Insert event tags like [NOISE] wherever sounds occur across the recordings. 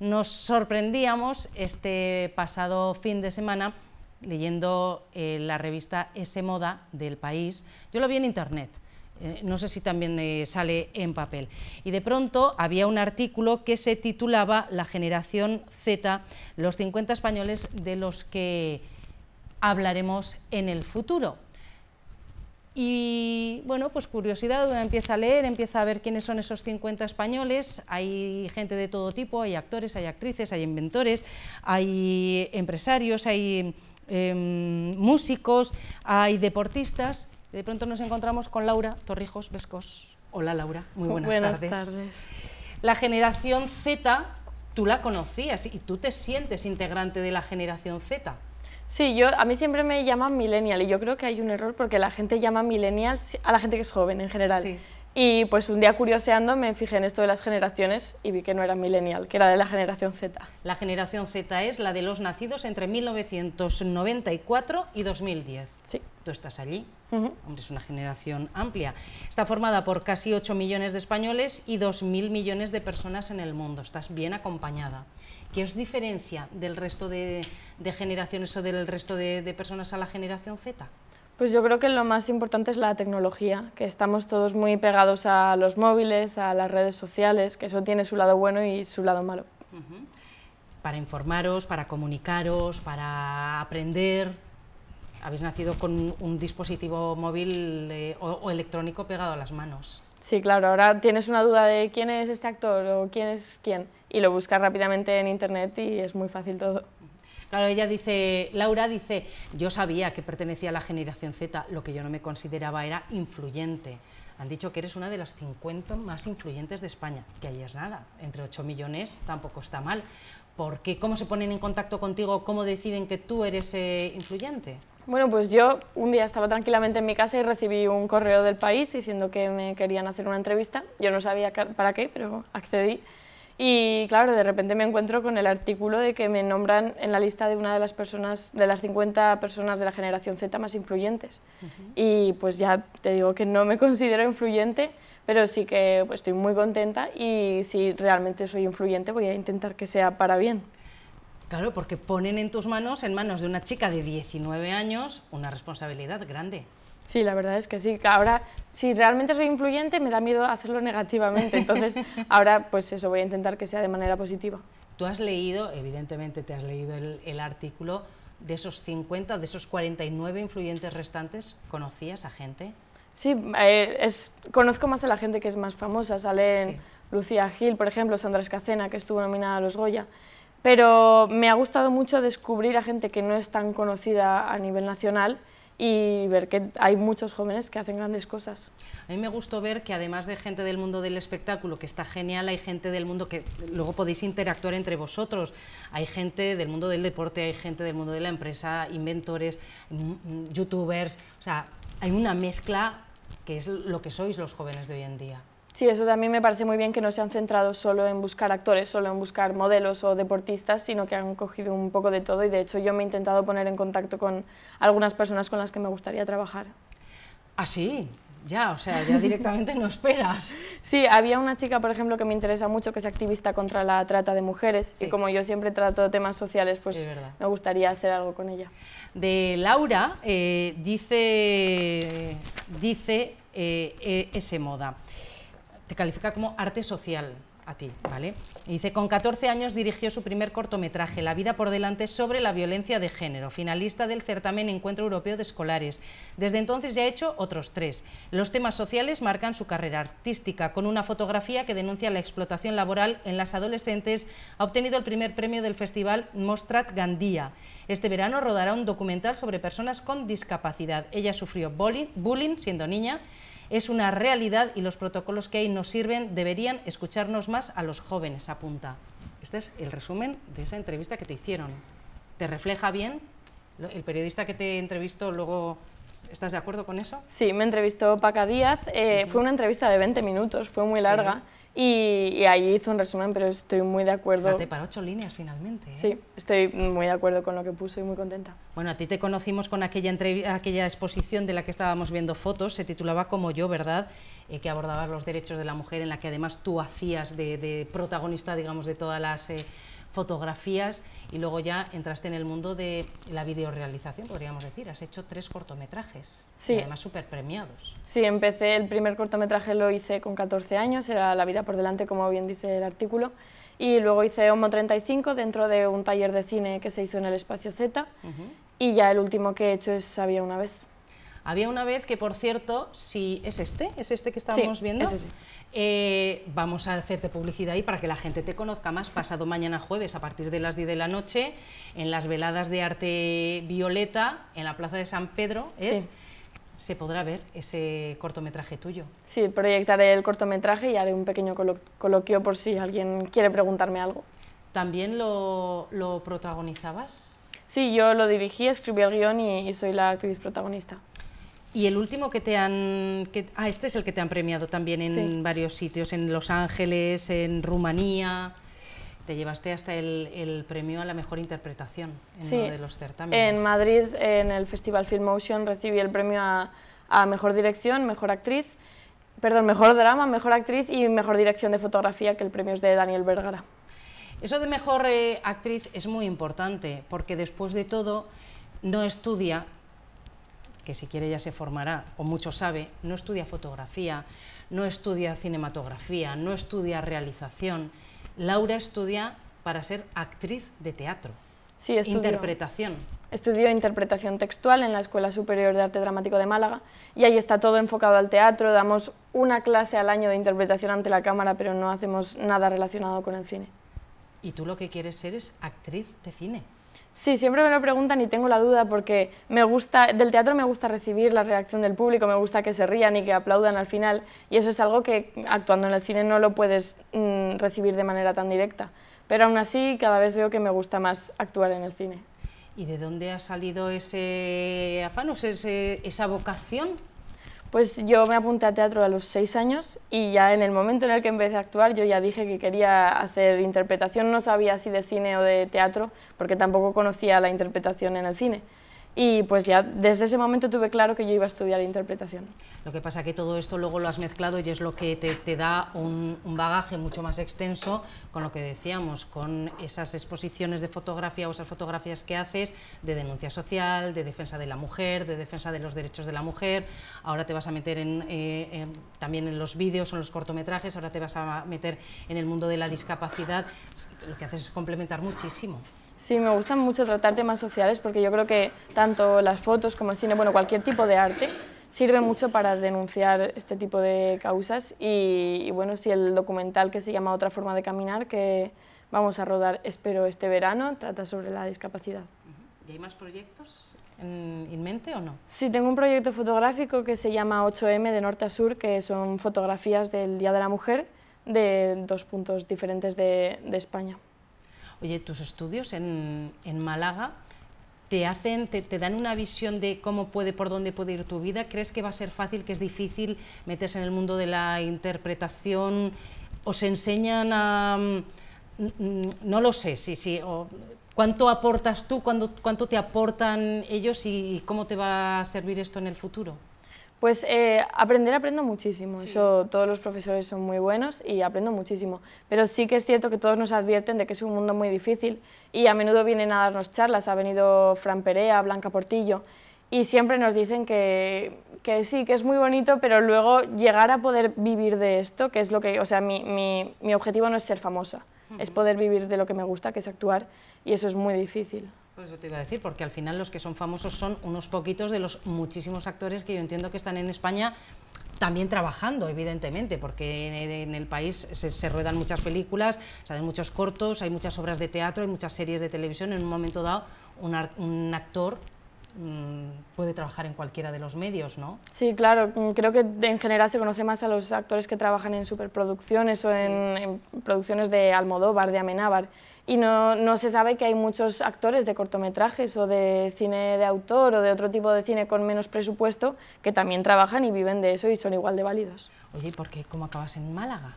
Nos sorprendíamos este pasado fin de semana leyendo eh, la revista Ese Moda del País. Yo lo vi en internet, eh, no sé si también eh, sale en papel. Y de pronto había un artículo que se titulaba La generación Z, los 50 españoles de los que hablaremos en el futuro. Y bueno, pues curiosidad, uno empieza a leer, empieza a ver quiénes son esos 50 españoles, hay gente de todo tipo, hay actores, hay actrices, hay inventores, hay empresarios, hay em, músicos, hay deportistas, de pronto nos encontramos con Laura Torrijos Vescos. Hola Laura, muy [LAUGHS] buenas, buenas tardes. La generación Z, tú la conocías y tú te sientes integrante de la generación Z. Sí, yo, a mí siempre me llaman millennial y yo creo que hay un error porque la gente llama millennial a la gente que es joven en general. Y pues un día curioseando me fijé en esto de las generaciones y vi que no era millennial, que era de la generación Z. La generación Z es la de los nacidos entre 1994 y 2010. Sí. Tú estás allí. es una generación amplia. Está formada por casi 8 millones de españoles y 2.000 millones de personas en el mundo. Estás bien acompañada. ¿Qué os diferencia del resto de, generaciones o del resto de personas a la generación Z? Pues yo creo que lo más importante es la tecnología, que estamos todos muy pegados a los móviles, a las redes sociales, que eso tiene su lado bueno y su lado malo. Para informaros, para comunicaros, para aprender, habéis nacido con un dispositivo móvil eh, o electrónico pegado a las manos. Sí, claro, ahora tienes una duda de quién es este actor o quién es quién y lo buscas rápidamente en internet y es muy fácil todo. Claro, ella dice, Laura dice, yo sabía que pertenecía a la generación Z, lo que yo no me consideraba era influyente. Han dicho que eres una de las 50 más influyentes de España, que ahí es nada, entre 8 millones tampoco está mal. ¿Por qué? ¿Cómo se ponen en contacto contigo? ¿Cómo deciden que tú eres eh, influyente? Bueno, pues yo un día estaba tranquilamente en mi casa y recibí un correo del país diciendo que me querían hacer una entrevista. Yo no sabía para qué, pero accedí. Y claro, de repente me encuentro con el artículo de que me nombran en la lista de una de las personas, de las 50 personas de la generación Z más influyentes. Y pues ya te digo que no me [LAUGHS] considero influyente, pero sí que pues, estoy muy contenta y si realmente soy influyente voy a intentar que sea para bien. Claro, porque ponen en tus manos, en manos de una chica de 19 años, una responsabilidad grande. Sí, la verdad es que sí. Ahora, si realmente soy influyente, me da miedo hacerlo negativamente. Entonces, [LAUGHS] ahora, pues eso, voy a intentar que sea de manera positiva. Tú has leído, evidentemente te has leído el, artículo, de esos 50, de esos 49 influyentes restantes, ¿conocías a gente? Sí, eh, conozco más a la gente que es más famosa. Salen Lucía Gil, por ejemplo, Sandra Escacena, que estuvo nominada a los Goya. Pero me ha gustado mucho descubrir a gente que no es tan conocida a nivel nacional y ver que hay muchos jóvenes que hacen grandes cosas. A mí me gustó ver que además de gente del mundo del espectáculo, que está genial, hay gente del mundo que luego podéis interactuar entre vosotros, hay gente del mundo del deporte, hay gente del mundo de la empresa, inventores, mm, mm, youtubers, o sea, hay una mezcla que es lo que sois los jóvenes de hoy en día. Sí, eso también me parece muy bien que no se han centrado solo en buscar actores, solo en buscar modelos o deportistas, sino que han cogido un poco de todo y de hecho yo me he intentado poner en contacto con algunas personas con las que me gustaría trabajar. ¿Ah, sí? Ya, o sea, ya directamente no esperas. [LAUGHS] Sí, había una chica, por ejemplo, que me interesa mucho, que es activista contra la trata de mujeres y como yo siempre trato temas sociales, pues me gustaría hacer algo con ella. De Laura eh, dice, dice eh, eh, ese moda te califica como arte social a ti, ¿vale? dice, con 14 años dirigió su primer cortometraje, La vida por delante sobre la violencia de género, finalista del certamen Encuentro Europeo de Escolares. Desde entonces ya ha hecho otros tres. Los temas sociales marcan su carrera artística, con una fotografía que denuncia la explotación laboral en las adolescentes, ha obtenido el primer premio del festival Mostrat Gandía. Este verano rodará un documental sobre personas con discapacidad. Ella sufrió bullying siendo niña, es una realidad y los protocolos que hay nos sirven, deberían escucharnos más a los jóvenes, apunta. Este es el resumen de esa entrevista que te hicieron. ¿Te refleja bien? El periodista que te entrevistó luego ¿Estás de acuerdo con eso? Sí, me entrevistó Paca Díaz. Eh, fue una entrevista de 20 minutos, fue muy larga. Y, ahí hizo un resumen, pero estoy muy de acuerdo. te para ocho líneas finalmente. ¿eh? Sí, estoy muy de acuerdo con lo que puso y muy contenta. Bueno, a ti te conocimos con aquella, aquella exposición de la que estábamos viendo fotos, se titulaba Como yo, ¿verdad? Eh, que abordaba los derechos de la mujer, en la que además tú hacías de protagonista, digamos, de todas las fotografías y luego ya entraste en el mundo de la videorealización, podríamos decir. Has hecho tres cortometrajes, sí. y además súper premiados. Sí, empecé, el primer cortometraje lo hice con 14 años, era La vida por delante, como bien dice el artículo, y luego hice Homo 35 dentro de un taller de cine que se hizo en el Espacio Z, y ya el último que he hecho es Sabía una vez. Había una vez que, por cierto, si es este, es este que estábamos viendo, eh, vamos a hacerte publicidad ahí para que la gente te conozca más pasado mañana jueves a partir de las 10 de la noche en las veladas de arte violeta en la Plaza de San Pedro. se podrá ver ese cortometraje tuyo. Sí, proyectaré el cortometraje y haré un pequeño coloquio por si alguien quiere preguntarme algo. ¿También lo, lo protagonizabas? Sí, yo lo dirigí, escribí el guión y soy la actriz protagonista. Y el último que te han... ah, este es el que te han premiado también en varios sitios, en Los Ángeles, en Rumanía... Te llevaste hasta el, premio a la mejor interpretación en uno de los certámenes. En Madrid, en el Festival Film Motion, recibí el premio a, mejor dirección, mejor actriz, perdón, mejor drama, mejor actriz y mejor dirección de fotografía, que el premio es de Daniel Vergara. Eso de mejor eh, actriz es muy importante, porque después de todo no estudia que si quiere ya se formará, o mucho sabe, no estudia fotografía, no estudia cinematografía, no estudia realización. Laura estudia para ser actriz de teatro. Sí, estudió. Interpretación. Estudió interpretación textual en la Escuela Superior de Arte Dramático de Málaga y ahí está todo enfocado al teatro. Damos una clase al año de interpretación ante la cámara, pero no hacemos nada relacionado con el cine. Y tú lo que quieres ser es actriz de cine. Sí, siempre me lo preguntan y tengo la duda porque me gusta, del teatro me gusta recibir la reacción del público, me gusta que se rían y que aplaudan al final y eso es algo que actuando en el cine no lo puedes mm, recibir de manera tan directa. Pero aún así cada vez veo que me gusta más actuar en el cine. ¿Y de dónde ha salido ese afán, esa vocación pues yo me apunté a teatro a los seis años y ya en el momento en el que empecé a actuar yo ya dije que quería hacer interpretación, no sabía si de cine o de teatro porque tampoco conocía la interpretación en el cine. Y pues ya desde ese momento tuve claro que yo iba a estudiar interpretación. Lo que pasa que todo esto luego lo has mezclado y es lo que te, da un, bagaje mucho más extenso con lo que decíamos, con esas exposiciones de fotografía o esas fotografías que haces de denuncia social, de defensa de la mujer, de defensa de los derechos de la mujer. Ahora te vas a meter eh, también en los vídeos o en los cortometrajes, ahora te vas a meter en el mundo de la discapacidad. Lo que haces es complementar muchísimo. Sí, me gusta mucho tratar temas sociales porque yo creo que tanto las fotos como el cine, bueno, cualquier tipo de arte, sirve mucho para denunciar este tipo de causas y, bueno, si sí, el documental que se llama Otra forma de caminar, que vamos a rodar, espero, este verano, trata sobre la discapacidad. ¿Y hay más proyectos en, mente o no? Sí, tengo un proyecto fotográfico que se llama 8M de Norte a Sur, que son fotografías del Día de la Mujer de dos puntos diferentes de España. Oye, tus estudios en, en Málaga te hacen, te, dan una visión de cómo puede, por dónde puede ir tu vida. ¿Crees que va a ser fácil, que es difícil meterse en el mundo de la interpretación? ¿Os enseñan a... Mm, no lo sé, sí, sí. ¿Cuánto aportas tú? ¿Cuánto te aportan ellos y cómo te va a servir esto en el futuro? Pues eh, aprender aprendo muchísimo, Eso, todos los profesores son muy buenos y aprendo muchísimo, pero sí que es cierto que todos nos advierten de que es un mundo muy difícil y a menudo vienen a darnos charlas, ha venido Fran Perea, Blanca Portillo, y siempre nos dicen que, sí, que es muy bonito, pero luego llegar a poder vivir de esto, que es lo que, o sea, mi, objetivo no es ser famosa, es poder vivir de lo que me gusta, que es actuar, y eso es muy difícil. Pues eso te iba a decir, porque al final los que son famosos son unos poquitos de los muchísimos actores que yo entiendo que están en España también trabajando, evidentemente, porque en el país se, ruedan muchas películas, se hacen muchos cortos, hay muchas obras de teatro, hay muchas series de televisión. En un momento dado, un, actor mm, puede trabajar en cualquiera de los medios, ¿no? Sí, claro. Mm, creo que en general se conoce más a los actores que trabajan en superproducciones o en, en producciones de Almodóvar, de Amenábar y no, se sabe que hay muchos actores de cortometrajes o de cine de autor o de otro tipo de cine con menos presupuesto que también trabajan y viven de eso y son igual de válidos. Oye, ¿y por qué cómo acabas en Málaga?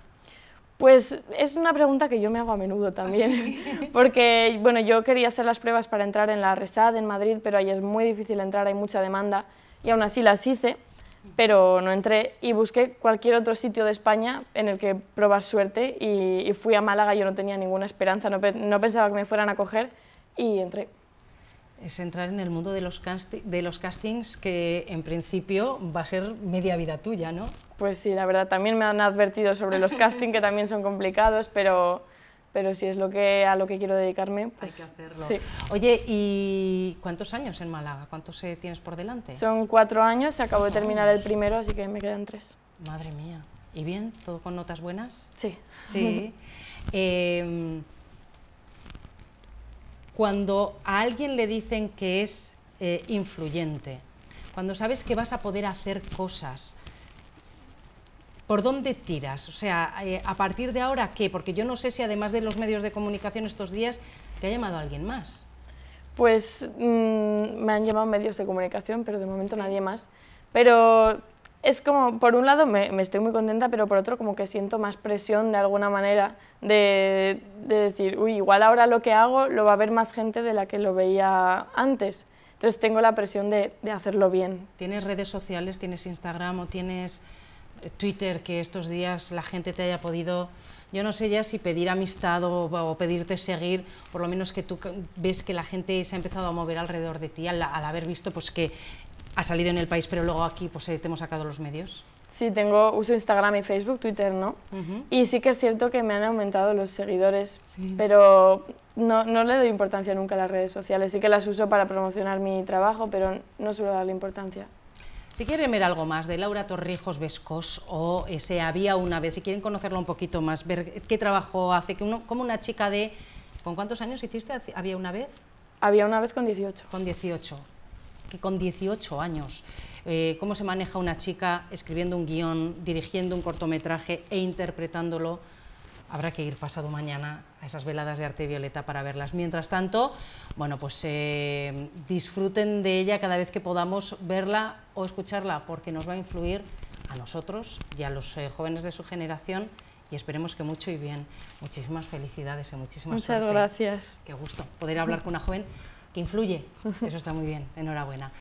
Pues es una pregunta que yo me hago a menudo también, ¿Ah, [LAUGHS] porque bueno, yo quería hacer las pruebas para entrar en la RESAD en Madrid, pero ahí es muy difícil entrar, hay mucha demanda y aún así las hice pero no entré y busqué cualquier otro sitio de España en el que probar suerte y, fui a Málaga, yo no tenía ninguna esperanza, no, no, pensaba que me fueran a coger y entré. Es entrar en el mundo de los, de los castings que en principio va a ser media vida tuya, ¿no? Pues sí, la verdad, también me han advertido sobre los [LAUGHS] castings que también son complicados, pero pero si es lo que, a lo que quiero dedicarme, pues... Hay que pues hacerlo. Oye, ¿y cuántos años en Málaga? ¿Cuántos eh, tienes por delante? Son cuatro años, acabo de terminar el primero, así que me quedan tres. Madre mía. ¿Y bien? ¿Todo con notas buenas? Sí. Sí. Em, cuando a alguien le dicen que es eh, influyente, cuando sabes que vas a poder hacer cosas, ¿Por dónde tiras? O sea, eh, a partir de ahora, ¿qué? Porque yo no sé si además de los medios de comunicación estos días, ¿te ha llamado alguien más? Pues mm, me han llamado medios de comunicación, pero de momento nadie más. Pero es como, por un lado me, estoy muy contenta, pero por otro como que siento más presión de alguna manera de, decir, uy, igual ahora lo que hago lo va a ver más gente de la que lo veía antes. Entonces tengo la presión de, de hacerlo bien. ¿Tienes redes sociales? ¿Tienes Instagram o tienes Twitter, que estos días la gente te haya podido yo no sé ya si pedir amistad o, pedirte seguir, por lo menos que tú ves que la gente se ha empezado a mover alrededor de ti al, haber visto pues, que ha salido en el país, pero luego aquí pues, eh, te hemos sacado los medios. Sí, tengo, uso Instagram y Facebook, Twitter no. Y sí que es cierto que me han aumentado los seguidores, pero no, no, le doy importancia nunca a las redes sociales. Sí que las uso para promocionar mi trabajo, pero no suelo darle importancia. Si quieren ver algo más de Laura Torrijos Vescos o ese Había una vez, si quieren conocerlo un poquito más, ver qué trabajo hace, que como una chica de... ¿Con cuántos años hiciste Había una vez? Había una vez con 18. Con 18. Que con 18 años. Eh, ¿Cómo se maneja una chica escribiendo un guión, dirigiendo un cortometraje e interpretándolo? habrá que ir pasado mañana a esas veladas de arte violeta para verlas. Mientras tanto, bueno, pues eh, disfruten de ella cada vez que podamos verla o escucharla, porque nos va a influir a nosotros y a los eh, jóvenes de su generación y esperemos que mucho y bien. Muchísimas felicidades y eh, muchísimas Muchas gracias. Qué gusto poder hablar con una joven que influye. [LAUGHS] Eso está muy bien. Enhorabuena.